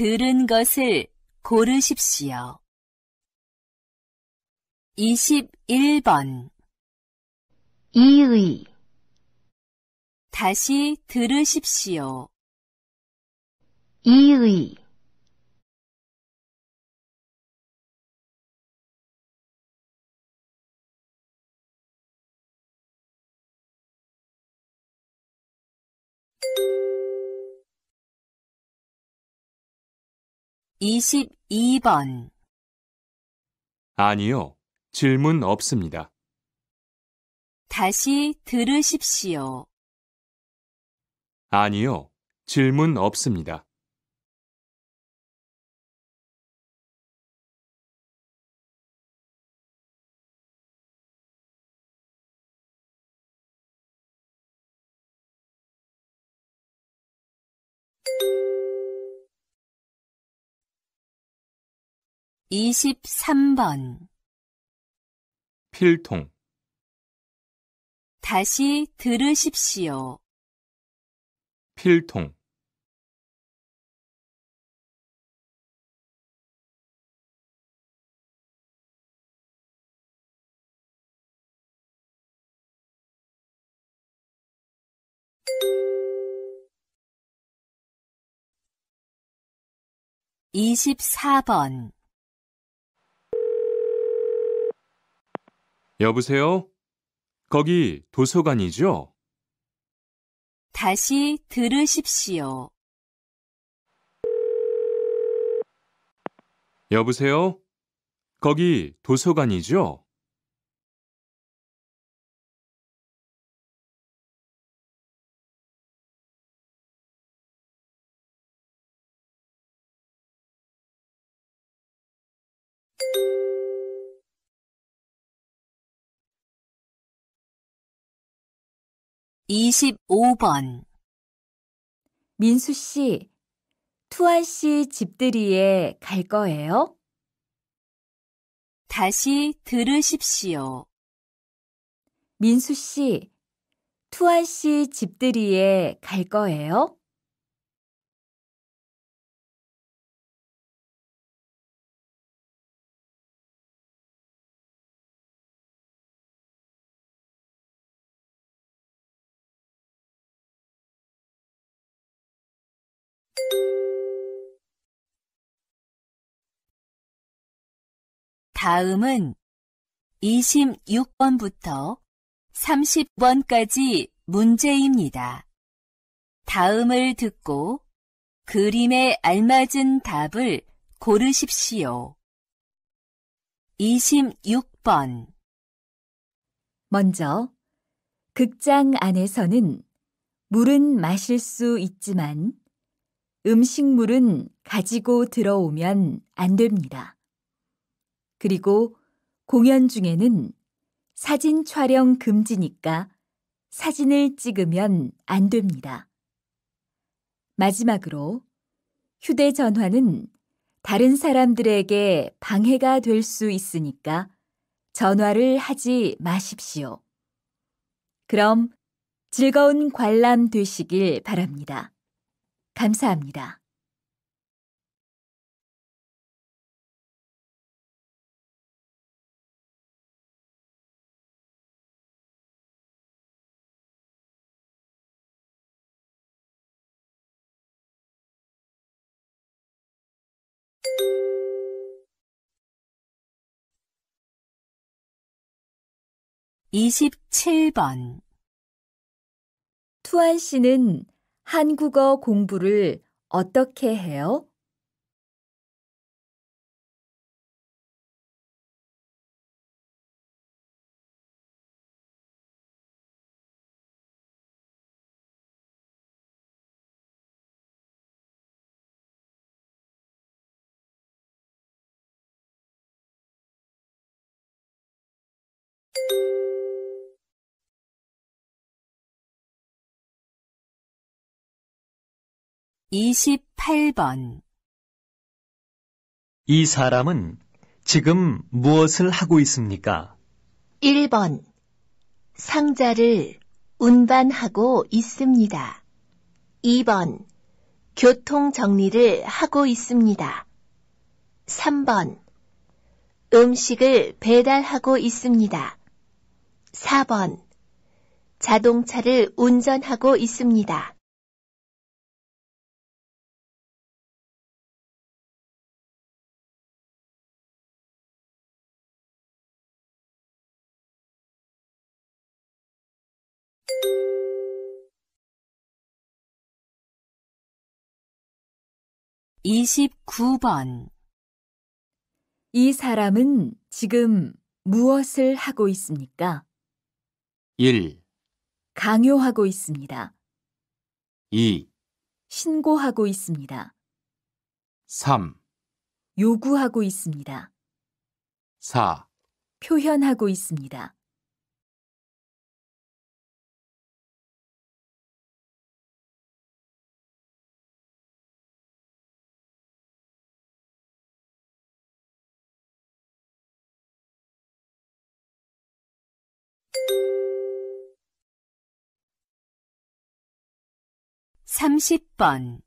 들은 것을 고르십시오. 21번 이의 다시 들으십시오. 이의 22번 아니요. 질문 없습니다. 다시 들으십시오. 아니요. 질문 없습니다. う 23번 필통 다시 들으십시오. 필통 2 4번 여보세요? 거기 도서관이죠? 다시 들으십시오. 여보세요? 거기 도서관이죠? 25번 민수 씨, 투안 씨 집들이에 갈 거예요? 다시 들으십시오. 민수 씨, 투안 씨 집들이에 갈 거예요? 다음은 26번부터 30번까지 문제입니다. 다음을 듣고 그림에 알맞은 답을 고르십시오. 26번 먼저 극장 안에서는 물은 마실 수 있지만 음식물은 가지고 들어오면 안 됩니다. 그리고 공연 중에는 사진 촬영 금지니까 사진을 찍으면 안 됩니다. 마지막으로 휴대전화는 다른 사람들에게 방해가 될 수 있으니까 전화를 하지 마십시오. 그럼 즐거운 관람 되시길 바랍니다. 감사합니다. 2 7번 투안 씨는 한국어 공부를 어떻게 해요? 28번 이 사람은 지금 무엇을 하고 있습니까? 1번 상자를 운반하고 있습니다. 2번 교통 정리를 하고 있습니다. 3번 음식을 배달하고 있습니다. 4번 자동차를 운전하고 있습니다. 29번 이 사람은 지금 무엇을 하고 있습니까? 1, 강요하고 있습니다. 2, 신고하고 있습니다. 3, 요구하고 있습니다. 4, 표현하고 있습니다. 30번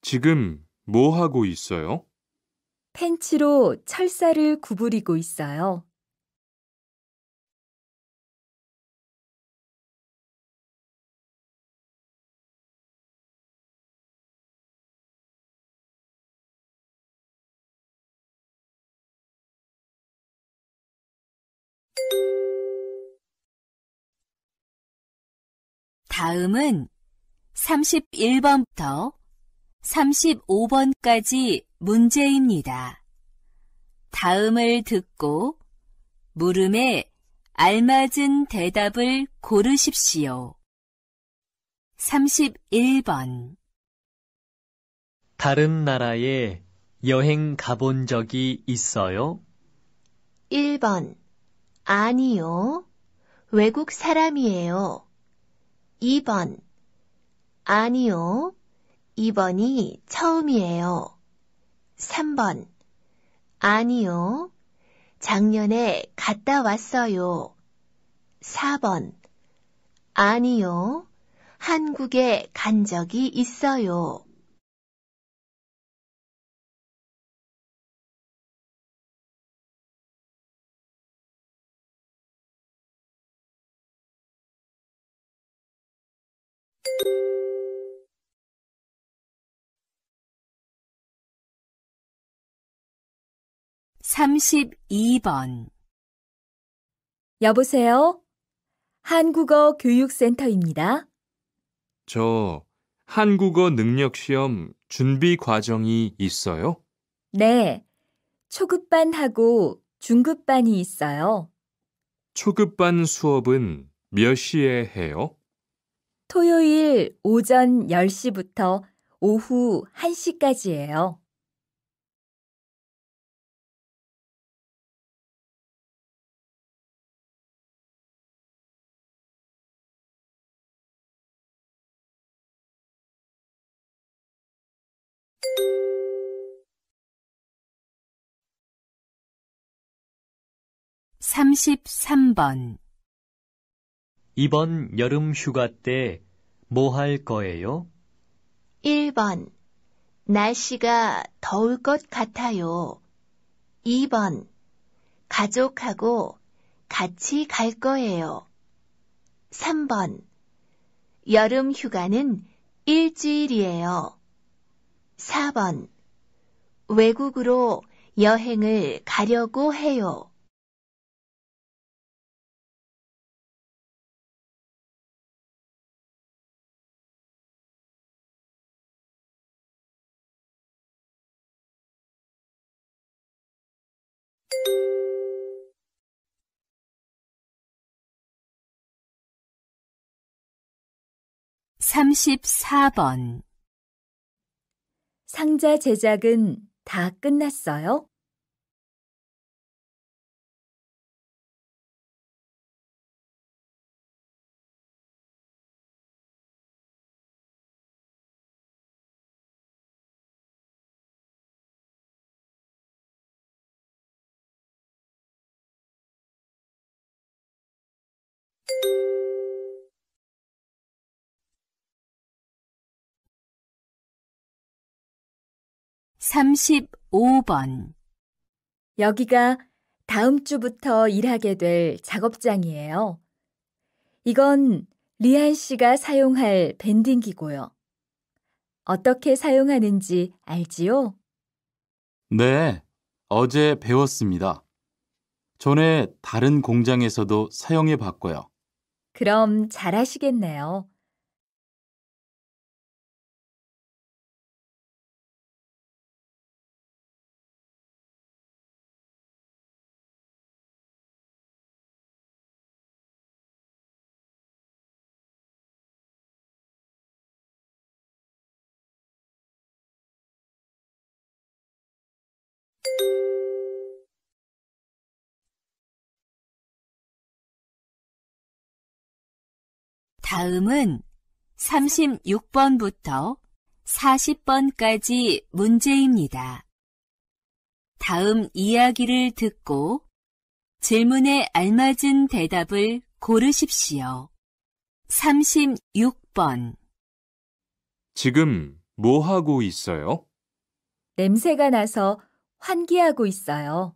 지금 뭐 하고 있어요? 팬츠로 철사를 구부리고 있어요. 다음은 31번부터 35번까지 문제입니다. 다음을 듣고 물음에 알맞은 대답을 고르십시오. 31번 다른 나라에 여행 가본 적이 있어요? 1번 아니요. 외국 사람이에요. 2번. 아니요. 2번이 처음이에요. 3번. 아니요. 작년에 갔다 왔어요. 4번. 아니요. 한국에 간 적이 있어요. 32번 여보세요? 한국어 교육센터입니다. 저 한국어 능력 시험 준비 과정이 있어요? 네. 초급반하고 중급반이 있어요. 초급반 수업은 몇 시에 해요? 토요일 오전 10시부터 오후 1시까지예요. 33번 이번 여름 휴가 때 뭐 할 거예요? 1번 날씨가 더울 것 같아요. 2번 가족하고 같이 갈 거예요. 3번 여름 휴가는 일주일이에요. 4번. 외국으로 여행을 가려고 해요. 34번 상자 제작은 다 끝났어요? 35번 여기가 다음 주부터 일하게 될 작업장이에요. 이건 리안 씨가 사용할 밴딩기고요. 어떻게 사용하는지 알지요? 네, 어제 배웠습니다. 전에 다른 공장에서도 사용해 봤고요. 그럼 잘하시겠네요. 다음은 36번부터 40번까지 문제입니다. 다음 이야기를 듣고 질문에 알맞은 대답을 고르십시오. 36번 지금 뭐 하고 있어요? 냄새가 나서 환기하고 있어요.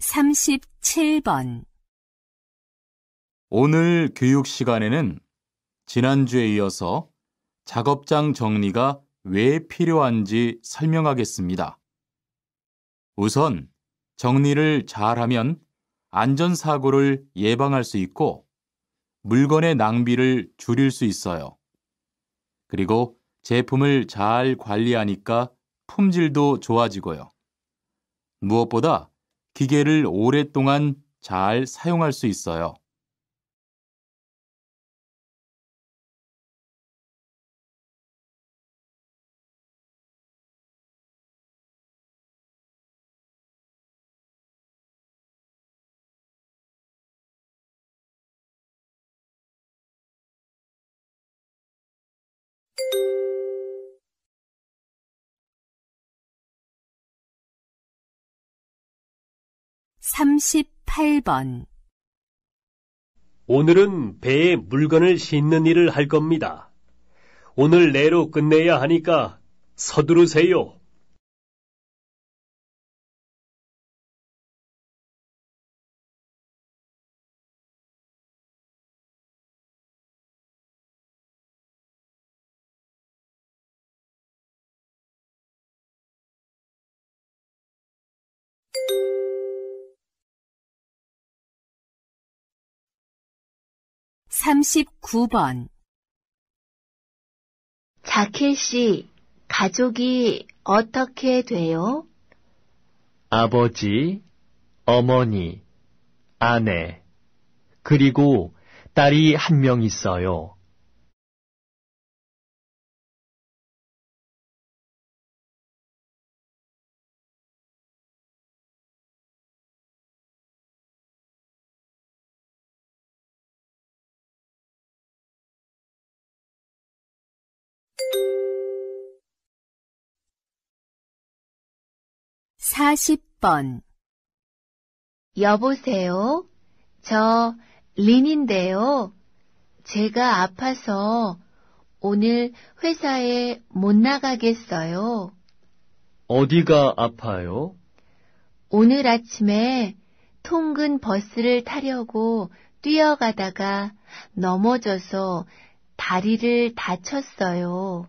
3 7번 오늘 교육 시간에는 지난주에 이어서 작업장 정리가 왜 필요한지 설명하겠습니다. 우선 정리를 잘하면 안전사고를 예방할 수 있고 물건의 낭비를 줄일 수 있어요. 그리고 제품을 잘 관리하니까 품질도 좋아지고요. 무엇보다 기계를 오랫동안 잘 사용할 수 있어요. 38번 오늘은 배에 물건을 싣는 일을 할 겁니다. 오늘 내로 끝내야 하니까 서두르세요. 39번 자킬 씨, 가족이 어떻게 돼요? 아버지, 어머니, 아내, 그리고 딸이 한 명 있어요. 40번 여보세요? 저 린인데요. 제가 아파서 오늘 회사에 못 나가겠어요. 어디가 아파요? 오늘 아침에 통근 버스를 타려고 뛰어가다가 넘어져서 다리를 다쳤어요.